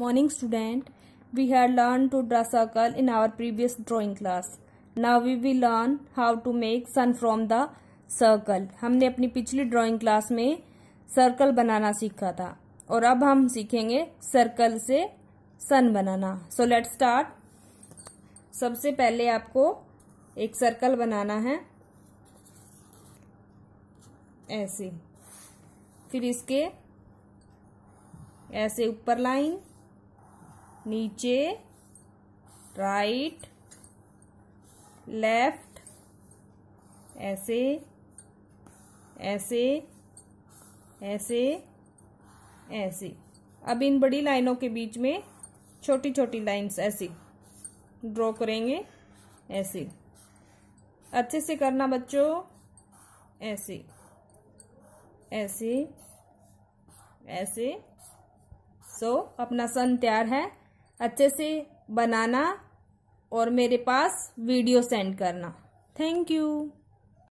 Morning student, we had learned to draw circle in our previous drawing class. Now we will learn how to make sun from the circle. humne apni pichli drawing class mein circle banana sikha tha aur ab hum sikhenge circle se sun banana So let's start. sabse pehle aapko ek circle banana hai aise fir iske ऐसे ऊपर line नीचे right left ऐसे ऐसे ऐसे ऐसे अब इन बड़ी लाइनों के बीच में छोटी छोटी लाइंस ऐसी ड्रॉ करेंगे ऐसे अच्छे से करना बच्चों ऐसे ऐसे ऐसे सो so, अपना सन तैयार है अच्छे से बनाना और मेरे पास वीडियो सेंड करना थैंक यू